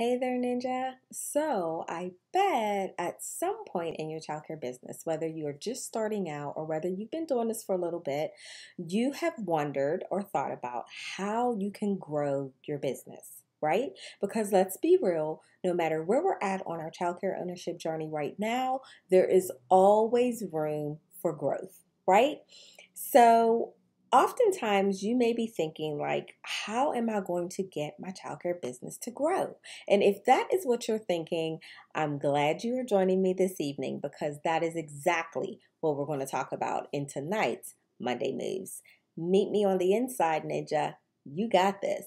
Hey there, Ninja. So, I bet at some point in your childcare business, whether you are just starting out or whether you've been doing this for a little bit, you have wondered or thought about how you can grow your business, right? Because let's be real, no matter where we're at on our childcare ownership journey right now, there is always room for growth, right? So, oftentimes you may be thinking like how am i going to get my childcare business to grow and if that is what you're thinking i'm glad you are joining me this evening because that is exactly what we're going to talk about in tonight's monday moves meet me on the inside ninja you got this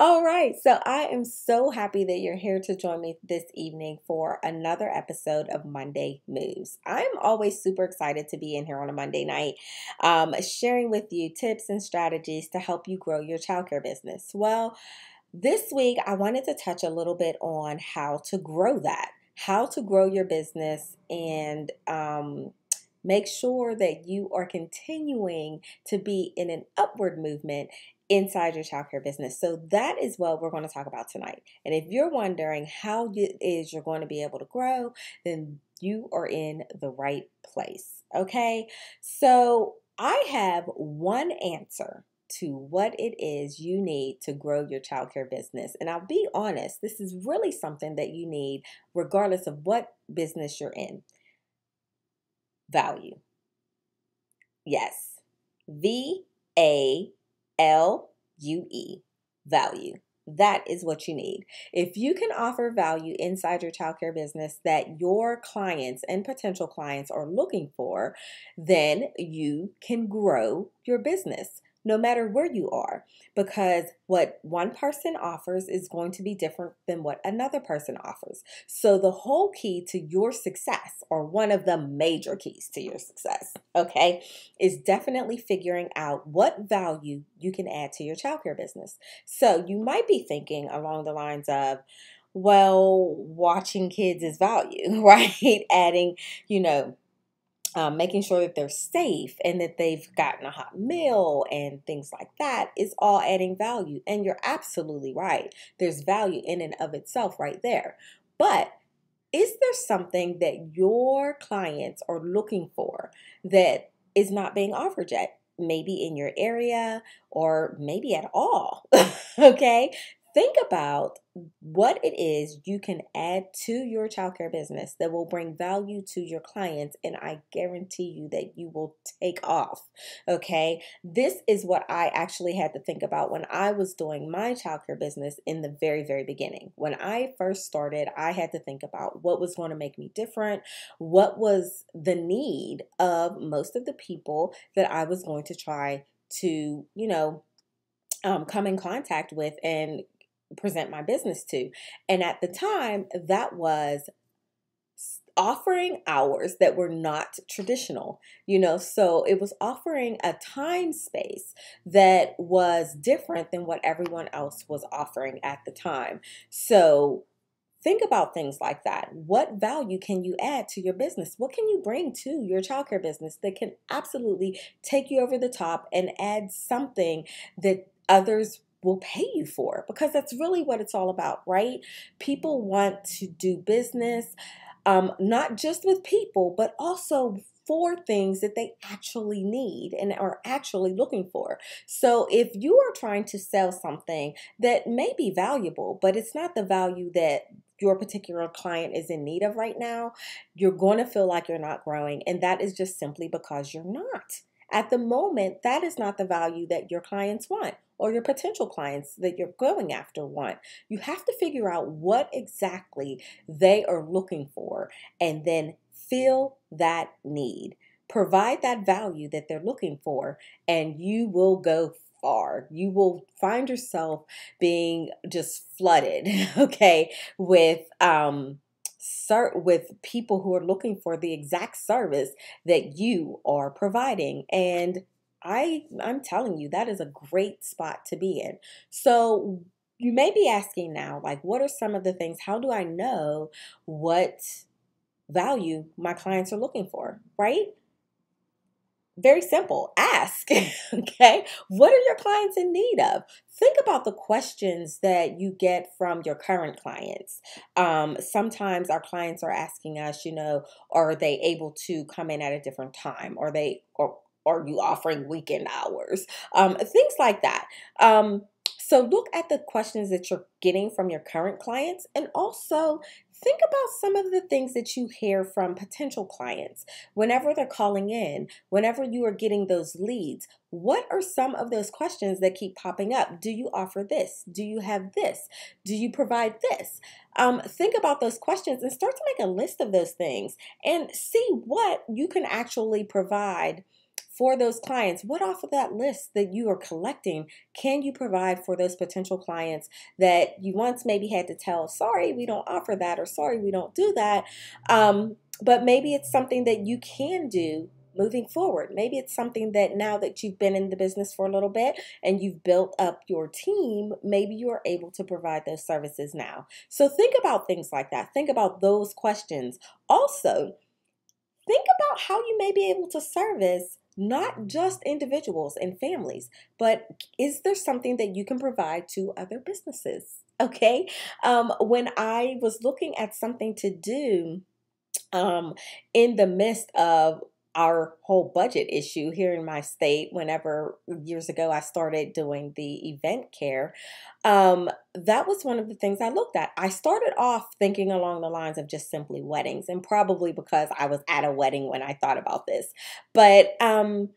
All right. So I am so happy that you're here to join me this evening for another episode of Monday Moves. I'm always super excited to be in here on a Monday night, um, sharing with you tips and strategies to help you grow your childcare business. Well, this week I wanted to touch a little bit on how to grow that, how to grow your business and, um, make sure that you are continuing to be in an upward movement inside your childcare business. So that is what we're going to talk about tonight. And if you're wondering how it is you're going to be able to grow, then you are in the right place. Okay? So I have one answer to what it is you need to grow your childcare business. And I'll be honest, this is really something that you need regardless of what business you're in. Value. Yes. V A L U E, value. That is what you need. If you can offer value inside your childcare business that your clients and potential clients are looking for, then you can grow your business no matter where you are, because what one person offers is going to be different than what another person offers. So, the whole key to your success, or one of the major keys to your success, okay, is definitely figuring out what value you can add to your childcare business. So, you might be thinking along the lines of, well, watching kids is value, right? Adding, you know, um, making sure that they're safe and that they've gotten a hot meal and things like that is all adding value. And you're absolutely right. There's value in and of itself right there. But is there something that your clients are looking for that is not being offered yet? Maybe in your area or maybe at all. okay think about what it is you can add to your childcare business that will bring value to your clients, and I guarantee you that you will take off. Okay, this is what I actually had to think about when I was doing my childcare business in the very, very beginning. When I first started, I had to think about what was going to make me different, what was the need of most of the people that I was going to try to, you know, um, come in contact with and present my business to. And at the time, that was offering hours that were not traditional, you know, so it was offering a time space that was different than what everyone else was offering at the time. So think about things like that. What value can you add to your business? What can you bring to your childcare business that can absolutely take you over the top and add something that others will pay you for because that's really what it's all about, right? People want to do business, um, not just with people, but also for things that they actually need and are actually looking for. So if you are trying to sell something that may be valuable, but it's not the value that your particular client is in need of right now, you're going to feel like you're not growing. And that is just simply because you're not. At the moment, that is not the value that your clients want or your potential clients that you're going after want. You have to figure out what exactly they are looking for and then fill that need. Provide that value that they're looking for, and you will go far. You will find yourself being just flooded, okay, with um, start with people who are looking for the exact service that you are providing. And I I'm telling you that is a great spot to be in. So you may be asking now like what are some of the things how do I know what value my clients are looking for, right? Very simple. Ask, okay? What are your clients in need of? Think about the questions that you get from your current clients. Um, sometimes our clients are asking us, you know, are they able to come in at a different time? Are they, or are you offering weekend hours? Um, things like that. Um, so look at the questions that you're getting from your current clients and also think about some of the things that you hear from potential clients. Whenever they're calling in, whenever you are getting those leads, what are some of those questions that keep popping up? Do you offer this? Do you have this? Do you provide this? Um, think about those questions and start to make a list of those things and see what you can actually provide for those clients, what off of that list that you are collecting can you provide for those potential clients that you once maybe had to tell, sorry, we don't offer that, or sorry, we don't do that? Um, but maybe it's something that you can do moving forward. Maybe it's something that now that you've been in the business for a little bit and you've built up your team, maybe you are able to provide those services now. So think about things like that. Think about those questions. Also, think about how you may be able to service not just individuals and families, but is there something that you can provide to other businesses? Okay. Um, when I was looking at something to do, um, in the midst of our whole budget issue here in my state whenever years ago i started doing the event care um, that was one of the things i looked at i started off thinking along the lines of just simply weddings and probably because i was at a wedding when i thought about this but um,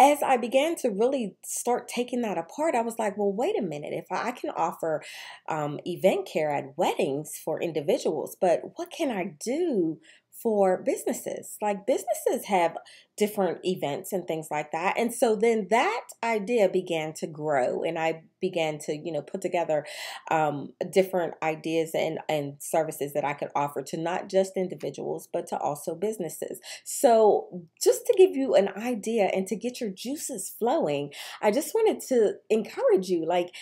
as I began to really start taking that apart, I was like, well, wait a minute. If I can offer um, event care at weddings for individuals, but what can I do for businesses. Like businesses have different events and things like that. And so then that idea began to grow and I began to, you know, put together um, different ideas and, and services that I could offer to not just individuals, but to also businesses. So just to give you an idea and to get your juices flowing, I just wanted to encourage you, like,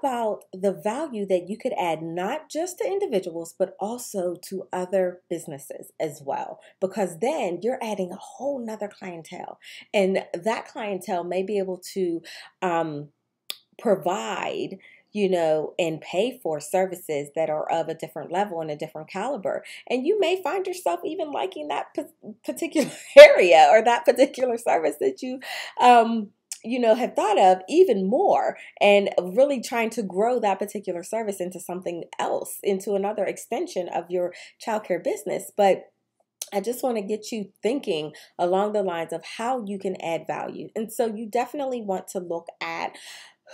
about the value that you could add not just to individuals, but also to other businesses as well. Because then you're adding a whole nother clientele. And that clientele may be able to um, provide you know, and pay for services that are of a different level and a different caliber. And you may find yourself even liking that particular area or that particular service that you um, you know, have thought of even more and really trying to grow that particular service into something else, into another extension of your childcare business. But I just want to get you thinking along the lines of how you can add value. And so you definitely want to look at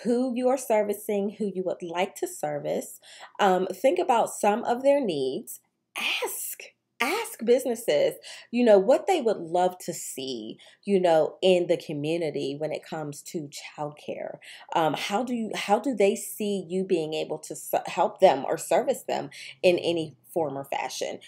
who you are servicing, who you would like to service. Um, think about some of their needs. Ask ask businesses, you know, what they would love to see, you know, in the community when it comes to childcare. Um, how do you, how do they see you being able to help them or service them in any form or fashion?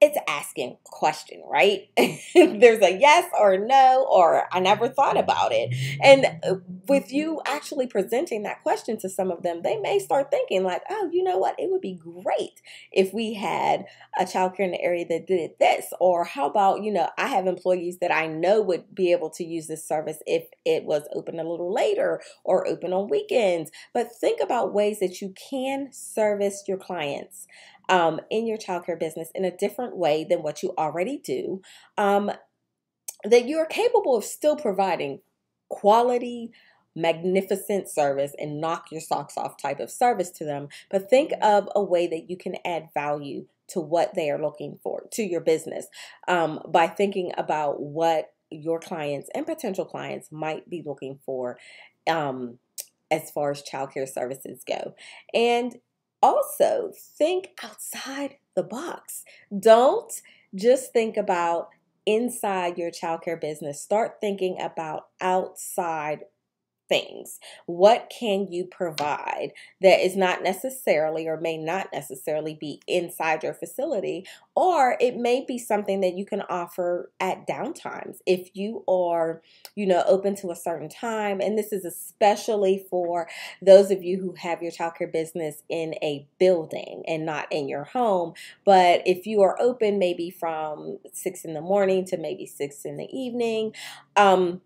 it's asking question, right? There's a yes or no, or I never thought about it. And uh, with you actually presenting that question to some of them, they may start thinking like, oh, you know what? It would be great if we had a childcare in the area that did this, or how about, you know, I have employees that I know would be able to use this service if it was open a little later or open on weekends. But think about ways that you can service your clients um, in your childcare business in a different way than what you already do, um, that you are capable of still providing quality, magnificent service and knock your socks off type of service to them, but think mm-hmm. of a way that you can add value to what they are looking for to your business um, by thinking about what your clients and potential clients might be looking for um, as far as childcare services go. And also think outside the box. Don't just think about inside your childcare business. Start thinking about outside things? What can you provide that is not necessarily or may not necessarily be inside your facility? Or it may be something that you can offer at downtimes if you are, you know, open to a certain time. And this is especially for those of you who have your childcare business in a building and not in your home. But if you are open maybe from six in the morning to maybe six in the evening, um,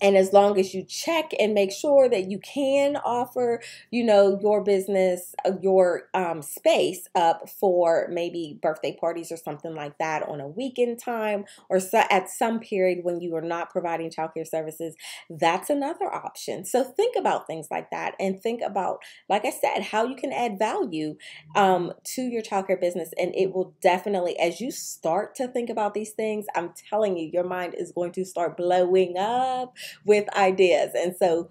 and as long as you check and make sure that you can offer, you know, your business, uh, your um, space up for maybe birthday parties or something like that on a weekend time or so at some period when you are not providing childcare services, that's another option. So think about things like that and think about, like I said, how you can add value um, to your childcare business. And it will definitely, as you start to think about these things, I'm telling you, your mind is going to start blowing up with ideas. And so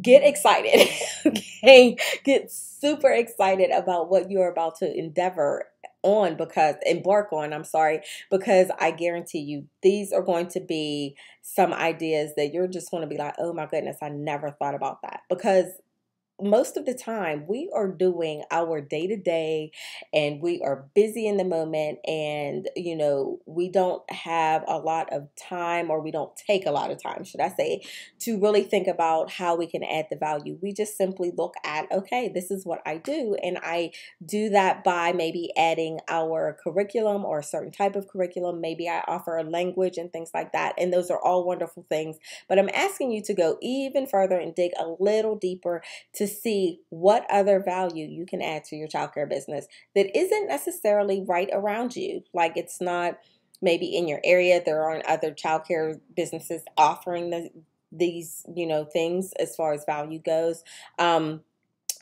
get excited, okay? Get super excited about what you're about to endeavor on because embark on, I'm sorry, because I guarantee you these are going to be some ideas that you're just going to be like, "Oh my goodness, I never thought about that." Because most of the time we are doing our day to day and we are busy in the moment and you know we don't have a lot of time or we don't take a lot of time should i say to really think about how we can add the value we just simply look at okay this is what i do and i do that by maybe adding our curriculum or a certain type of curriculum maybe i offer a language and things like that and those are all wonderful things but i'm asking you to go even further and dig a little deeper to see what other value you can add to your childcare business that isn't necessarily right around you. Like it's not maybe in your area, there aren't other childcare businesses offering the, these, you know, things as far as value goes. Um,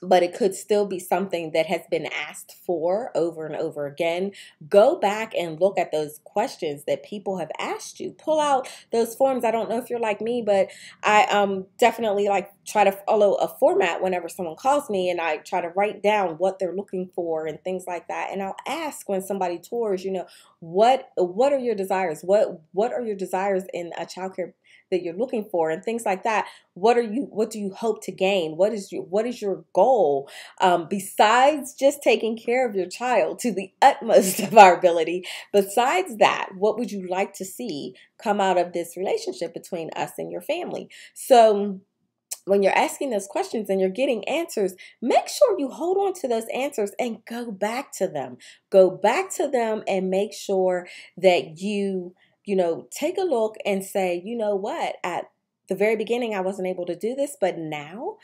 but it could still be something that has been asked for over and over again. Go back and look at those questions that people have asked you. Pull out those forms. I don't know if you're like me, but I um, definitely like try to follow a format whenever someone calls me and I try to write down what they're looking for and things like that. And I'll ask when somebody tours, you know, what what are your desires? What what are your desires in a childcare that you're looking for and things like that what are you what do you hope to gain what is your what is your goal um, besides just taking care of your child to the utmost of our ability besides that what would you like to see come out of this relationship between us and your family so when you're asking those questions and you're getting answers, make sure you hold on to those answers and go back to them. Go back to them and make sure that you you know, take a look and say, you know what, at the very beginning, I wasn't able to do this, but now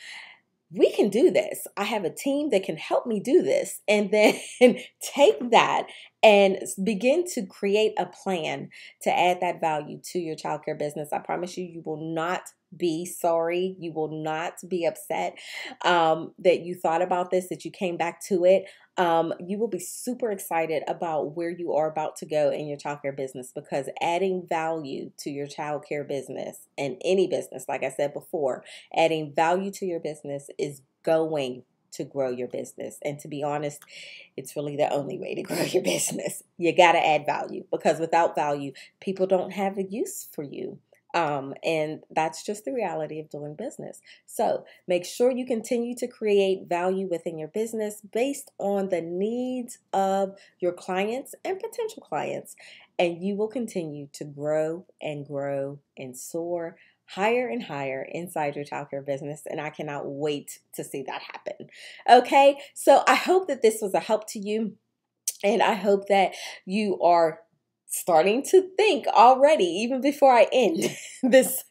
we can do this. I have a team that can help me do this. And then take that and begin to create a plan to add that value to your childcare business. I promise you, you will not be sorry. You will not be upset um, that you thought about this, that you came back to it. Um, you will be super excited about where you are about to go in your childcare business because adding value to your childcare business and any business, like I said before, adding value to your business is going to grow your business. And to be honest, it's really the only way to grow your business. You got to add value because without value, people don't have a use for you. Um, and that's just the reality of doing business. So make sure you continue to create value within your business based on the needs of your clients and potential clients, and you will continue to grow and grow and soar higher and higher inside your childcare business. And I cannot wait to see that happen. Okay, so I hope that this was a help to you. And I hope that you are starting to think already even before i end this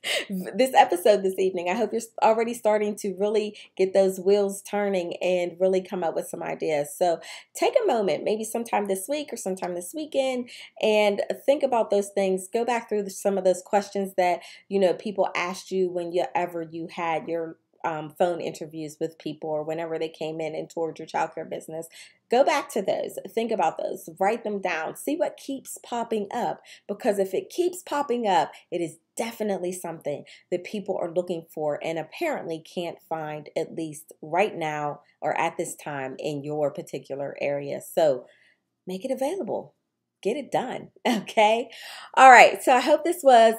this episode this evening i hope you're already starting to really get those wheels turning and really come up with some ideas so take a moment maybe sometime this week or sometime this weekend and think about those things go back through some of those questions that you know people asked you when you ever you had your um, phone interviews with people or whenever they came in and toured your childcare business, go back to those. Think about those. Write them down. See what keeps popping up because if it keeps popping up, it is definitely something that people are looking for and apparently can't find, at least right now or at this time in your particular area. So make it available get it done. Okay. All right. So I hope this was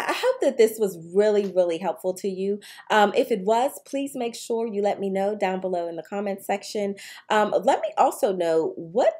I hope that this was really, really helpful to you. Um, if it was, please make sure you let me know down below in the comments section. Um, let me also know what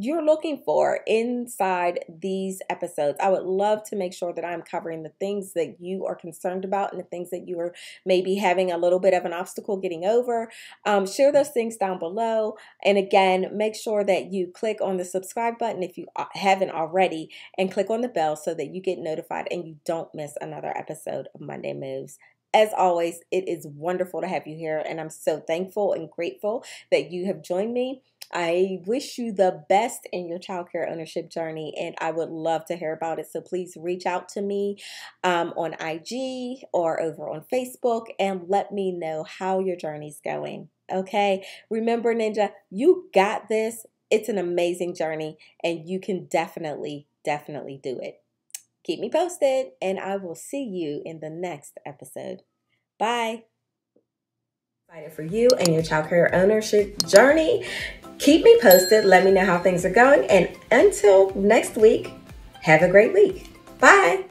you're looking for inside these episodes. I would love to make sure that I'm covering the things that you are concerned about and the things that you are maybe having a little bit of an obstacle getting over. Um, share those things down below. And again, make sure that you click on the subscribe button if you uh, haven't already and click on the bell so that you get notified and you don't miss another episode of Monday Moves. As always, it is wonderful to have you here, and I'm so thankful and grateful that you have joined me. I wish you the best in your child care ownership journey, and I would love to hear about it. So please reach out to me um, on IG or over on Facebook and let me know how your journey's going. Okay, remember, Ninja, you got this. It's an amazing journey, and you can definitely, definitely do it. Keep me posted, and I will see you in the next episode. Bye excited for you and your child care ownership journey. Keep me posted. Let me know how things are going. And until next week, have a great week. Bye.